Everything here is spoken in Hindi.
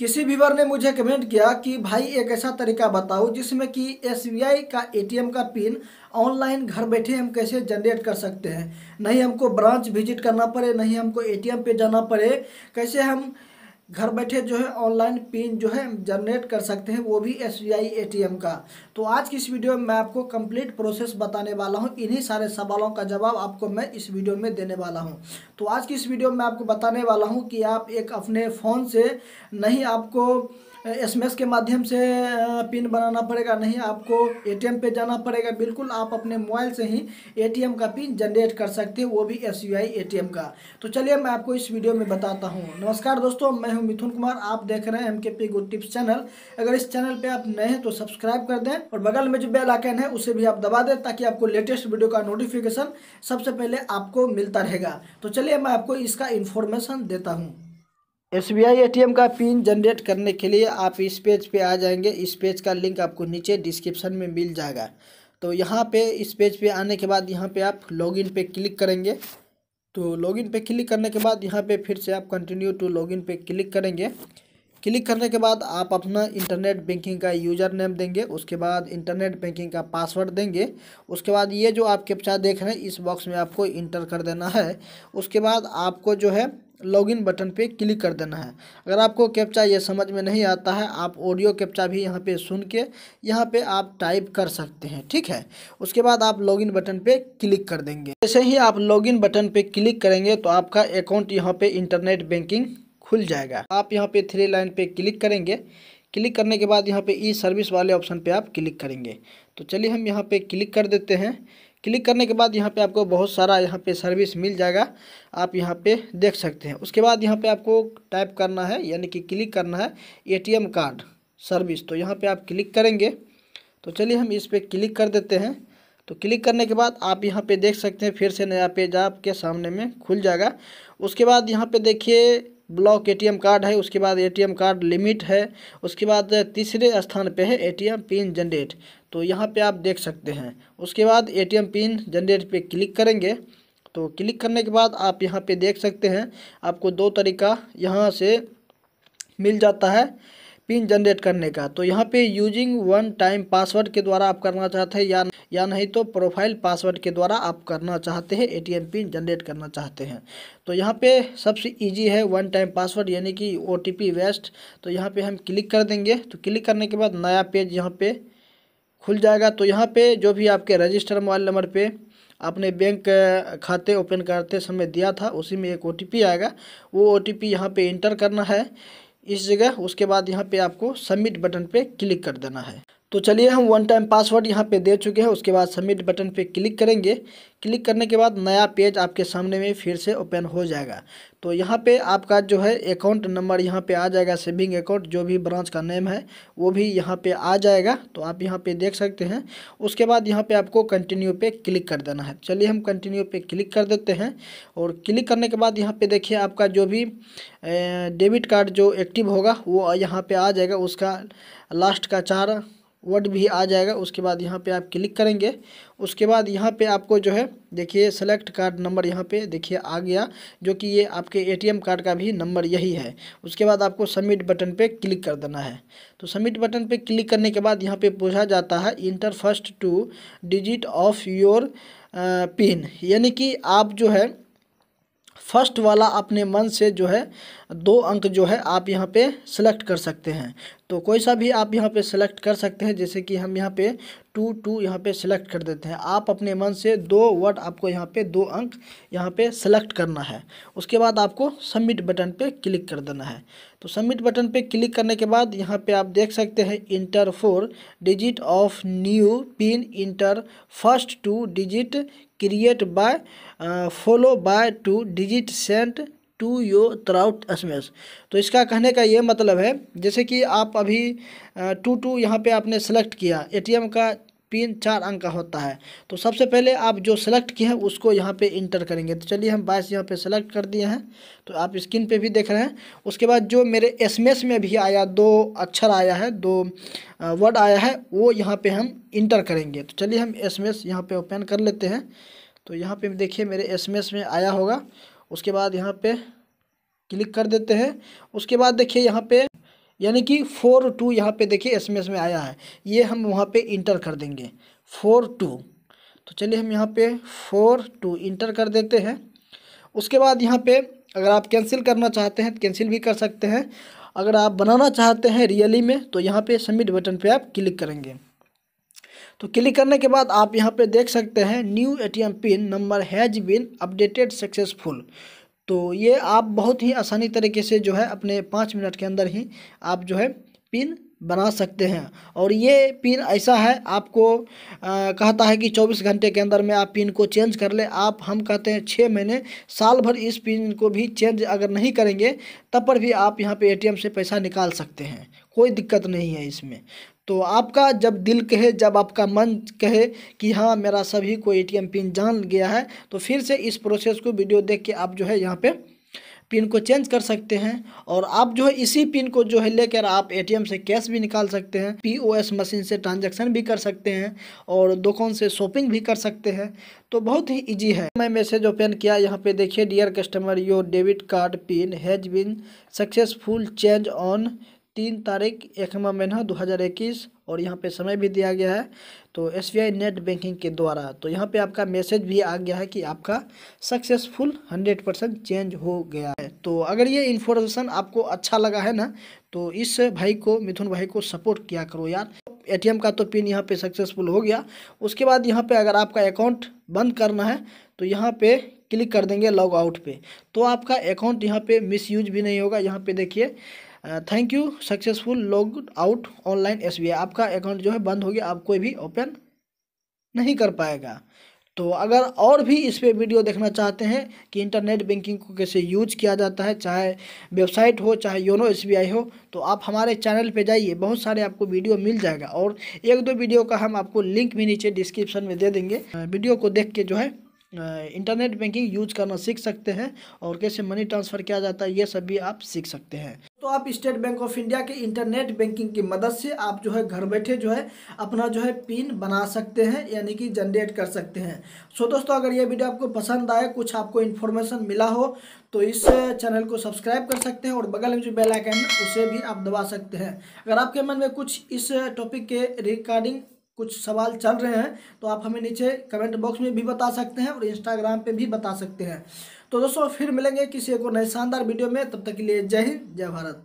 किसी व्यूवर ने मुझे कमेंट किया कि भाई एक ऐसा तरीका बताओ जिसमें कि एस का एटीएम का पिन ऑनलाइन घर बैठे हम कैसे जनरेट कर सकते हैं नहीं हमको ब्रांच विजिट करना पड़े नहीं हमको एटीएम पे जाना पड़े कैसे हम घर बैठे जो है ऑनलाइन पिन जो है जनरेट कर सकते हैं वो भी एस बी का तो आज की इस वीडियो में मैं आपको कंप्लीट प्रोसेस बताने वाला हूं इन्हीं सारे सवालों का जवाब आपको मैं इस वीडियो में देने वाला हूं तो आज की इस वीडियो में आपको बताने वाला हूं कि आप एक अपने फ़ोन से नहीं आपको एसएमएस के माध्यम से पिन बनाना पड़ेगा नहीं आपको एटीएम पे जाना पड़ेगा बिल्कुल आप अपने मोबाइल से ही एटीएम का पिन जनरेट कर सकते हैं वो भी एस एटीएम का तो चलिए मैं आपको इस वीडियो में बताता हूँ नमस्कार दोस्तों मैं हूँ मिथुन कुमार आप देख रहे हैं एम के पी गुड टिप्स चैनल अगर इस चैनल पर आप नए हैं तो सब्सक्राइब कर दें और बगल में जो बेल आइकन है उसे भी आप दबा दें ताकि आपको लेटेस्ट वीडियो का नोटिफिकेशन सबसे पहले आपको मिलता रहेगा तो चलिए मैं आपको इसका इन्फॉर्मेशन देता हूँ एस बी आई ए का पिन जनरेट करने के लिए आप इस पेज पे आ जाएंगे इस पेज का लिंक आपको नीचे डिस्क्रिप्शन में मिल जाएगा तो यहाँ पे इस पेज पे आने के बाद यहाँ पे आप लॉगिन पे क्लिक करेंगे तो लॉगिन पे क्लिक करने के बाद यहाँ पे फिर से आप कंटिन्यू टू लॉगिन पे क्लिक करेंगे क्लिक करने के बाद आप अपना इंटरनेट बैंकिंग का यूज़र नेम देंगे उसके बाद इंटरनेट बैंकिंग का पासवर्ड देंगे उसके बाद ये जो आप कैप्चा देख रहे हैं इस बॉक्स में आपको इंटर कर देना है उसके बाद आपको जो है लॉगिन बटन पे क्लिक कर देना है अगर आपको कैप्चा ये समझ में नहीं आता है आप ऑडियो कैप्चा भी यहाँ पे सुन के यहाँ पे आप टाइप कर सकते हैं ठीक है उसके बाद आप लॉगिन बटन पे क्लिक कर देंगे जैसे ही आप लॉगिन बटन पे क्लिक करेंगे तो आपका अकाउंट यहाँ पे इंटरनेट बैंकिंग खुल जाएगा आप यहाँ पे थ्री लाइन पे क्लिक करेंगे क्लिक करने के बाद यहाँ पे ई सर्विस वाले ऑप्शन पे आप क्लिक करेंगे तो चलिए हम यहाँ पे क्लिक कर देते हैं क्लिक करने के बाद यहाँ पे आपको बहुत सारा यहाँ पे सर्विस मिल जाएगा आप यहाँ पे देख सकते हैं उसके बाद यहाँ पे आपको टाइप करना है यानी कि क्लिक करना है एटीएम कार्ड सर्विस तो यहाँ पे आप क्लिक करेंगे तो चलिए हम इस पर क्लिक कर देते हैं तो क्लिक करने के बाद आप यहाँ पे देख सकते हैं फिर से नया पेज आपके सामने में खुल जाएगा उसके बाद यहाँ पे देखिए ब्लॉक एटीएम कार्ड है उसके बाद एटीएम कार्ड लिमिट है उसके बाद तीसरे स्थान पे है एटीएम पिन जनरेट तो यहाँ पे आप देख सकते हैं उसके बाद एटीएम पिन जनरेट पे क्लिक करेंगे तो क्लिक करने के बाद आप यहाँ पे देख सकते हैं आपको दो तरीका यहाँ से मिल जाता है पिन जनरेट करने का तो यहाँ पे यूजिंग वन टाइम पासवर्ड के द्वारा आप करना चाहते हैं या या नहीं तो प्रोफाइल पासवर्ड के द्वारा आप करना चाहते हैं एटीएम पिन जनरेट करना चाहते हैं तो यहाँ पे सबसे इजी है वन टाइम पासवर्ड यानी कि ओ टी पी वेस्ट तो यहाँ पे हम क्लिक कर देंगे तो क्लिक करने के बाद नया पेज यहाँ पे खुल जाएगा तो यहाँ पर जो भी आपके रजिस्टर मोबाइल नंबर पर आपने बैंक खाते ओपन करते समय दिया था उसी में एक ओ आएगा वो ओ टी पी यहाँ पर इंटर करना है इस जगह उसके बाद यहाँ पे आपको सबमिट बटन पे क्लिक कर देना है तो चलिए हम वन टाइम पासवर्ड यहाँ पे दे चुके हैं उसके बाद सबमिट बटन पे क्लिक करेंगे क्लिक करने के बाद नया पेज आपके सामने में फिर से ओपन हो जाएगा तो यहाँ पे आपका जो है अकाउंट नंबर यहाँ पे आ जाएगा सेविंग अकाउंट जो भी ब्रांच का नेम है वो भी यहाँ पे आ जाएगा तो आप यहाँ पे देख सकते हैं उसके बाद यहाँ पे आपको कंटिन्यू पे क्लिक कर देना है चलिए हम कंटिन्यू पे क्लिक कर देते हैं और क्लिक करने के बाद यहाँ पे देखिए आपका जो भी डेबिट कार्ड जो एक्टिव होगा वो यहाँ पर आ जाएगा उसका लास्ट का चार वर्ड भी आ जाएगा उसके बाद यहाँ पे आप क्लिक करेंगे उसके बाद यहाँ पे आपको जो है देखिए सेलेक्ट कार्ड नंबर यहाँ पे देखिए आ गया जो कि ये आपके एटीएम कार्ड का भी नंबर यही है उसके बाद आपको सबमिट बटन पे क्लिक कर देना है तो सबमिट बटन पे क्लिक करने के बाद यहाँ पे पूछा जाता है enter first two digit of your PIN यानी कि आप जो है फर्स्ट वाला अपने मन से जो है दो अंक जो है आप यहाँ पे सेलेक्ट कर सकते हैं तो कोई सा भी आप यहाँ पे सेलेक्ट कर सकते हैं जैसे कि हम यहाँ पे टू टू यहाँ पे सेलेक्ट कर देते हैं आप अपने मन से दो वर्ड आपको यहाँ पे दो अंक यहाँ पे सेलेक्ट करना है उसके बाद आपको सबमिट बटन पे क्लिक कर देना है तो सबमिट बटन पे क्लिक करने के बाद यहाँ पे आप देख सकते हैं enter four digit of new PIN enter first two digit create by follow by two digit sent to your through S तो इसका कहने का ये मतलब है जैसे कि आप अभी टू टू यहाँ पे आपने सेलेक्ट किया एटीएम का पिन चार अंक का होता है तो सबसे पहले आप जो सेलेक्ट किया है उसको यहाँ पे इंटर करेंगे तो चलिए हम बाईस यहाँ पे सेलेक्ट कर दिए हैं तो आप स्क्रीन पे भी देख रहे हैं उसके बाद जो मेरे एसएमएस में भी आया दो अक्षर आया है दो वर्ड आया है वो यहाँ पे हम इंटर करेंगे तो चलिए हम एस एम एस यहाँ पर ओपन कर लेते हैं तो यहाँ पर देखिए मेरे एस में आया होगा उसके बाद यहाँ पे क्लिक कर देते हैं उसके बाद देखिए यहाँ पे यानी कि फोर टू यहाँ पे देखिए एसएमएस में आया है ये हम वहाँ पे इंटर कर देंगे फोर टू तो चलिए हम यहाँ पे फोर टू इंटर कर देते हैं उसके बाद यहाँ पे अगर आप कैंसिल करना चाहते हैं तो कैंसिल भी कर सकते हैं अगर आप बनाना चाहते हैं रियली में तो यहाँ पे सबमिट बटन पे आप क्लिक करेंगे तो क्लिक करने के बाद आप यहाँ पे देख सकते हैं new ATM PIN number has been updated successful तो ये आप बहुत ही आसानी तरीके से जो है अपने पाँच मिनट के अंदर ही आप जो है पिन बना सकते हैं और ये पिन ऐसा है आपको आ, कहता है कि 24 घंटे के अंदर में आप पिन को चेंज कर ले आप हम कहते हैं छः महीने साल भर इस पिन को भी चेंज अगर नहीं करेंगे तब पर भी आप यहाँ पे एटीएम से पैसा निकाल सकते हैं कोई दिक्कत नहीं है इसमें तो आपका जब दिल कहे जब आपका मन कहे कि हाँ मेरा सभी को एटीएम पिन जान गया है तो फिर से इस प्रोसेस को वीडियो देख के आप जो है यहाँ पे पिन को चेंज कर सकते हैं और आप जो है इसी पिन को जो है लेकर आप एटीएम से कैश भी निकाल सकते हैं पीओएस मशीन से ट्रांजैक्शन भी कर सकते हैं और दुकान से शॉपिंग भी कर सकते हैं तो बहुत ही इजी है मैं मैसेज ओपन किया यहाँ पे देखिए dear customer your debit card PIN has been successful change on तीन तारीख एकमा महीना दो हज़ार इक्कीस और यहाँ पे समय भी दिया गया है तो एस नेट बैंकिंग के द्वारा तो यहाँ पे आपका मैसेज भी आ गया है कि आपका सक्सेसफुल हंड्रेड परसेंट चेंज हो गया है तो अगर ये इन्फॉर्मेशन आपको अच्छा लगा है ना तो इस भाई को मिथुन भाई को सपोर्ट किया करो यार एम का तो पिन यहाँ पर सक्सेसफुल हो गया उसके बाद यहाँ पे अगर आपका अकाउंट बंद करना है तो यहाँ पर क्लिक कर देंगे लॉग आउट पर तो आपका अकाउंट यहाँ मिस यूज भी नहीं होगा यहाँ पर देखिए thank you successful log out online एस आपका अकाउंट जो है बंद हो गया आप कोई भी ओपन नहीं कर पाएगा तो अगर और भी इस पर वीडियो देखना चाहते हैं कि इंटरनेट बैंकिंग को कैसे यूज किया जाता है चाहे वेबसाइट हो चाहे योनो एस हो तो आप हमारे चैनल पे जाइए बहुत सारे आपको वीडियो मिल जाएगा और एक दो वीडियो का हम आपको लिंक भी नीचे डिस्क्रिप्शन में दे देंगे वीडियो uh, को देख के जो है इंटरनेट बैंकिंग यूज करना सीख सकते हैं और कैसे मनी ट्रांसफ़र किया जाता है ये सब भी आप सीख सकते हैं तो आप स्टेट बैंक ऑफ इंडिया के इंटरनेट बैंकिंग की मदद से आप जो है घर बैठे जो है अपना जो है पिन बना सकते हैं यानी कि जनरेट कर सकते हैं सो दोस्तों अगर ये वीडियो आपको पसंद आए कुछ आपको इन्फॉर्मेशन मिला हो तो इस चैनल को सब्सक्राइब कर सकते हैं और बगल में जो बेलाइकन है उसे भी आप दबा सकते हैं अगर आपके मन में कुछ इस टॉपिक के रिकॉर्डिंग कुछ सवाल चल रहे हैं तो आप हमें नीचे कमेंट बॉक्स में भी बता सकते हैं और इंस्टाग्राम पे भी बता सकते हैं तो दोस्तों फिर मिलेंगे किसी और नए शानदार वीडियो में तब तक के लिए जय हिंद जय भारत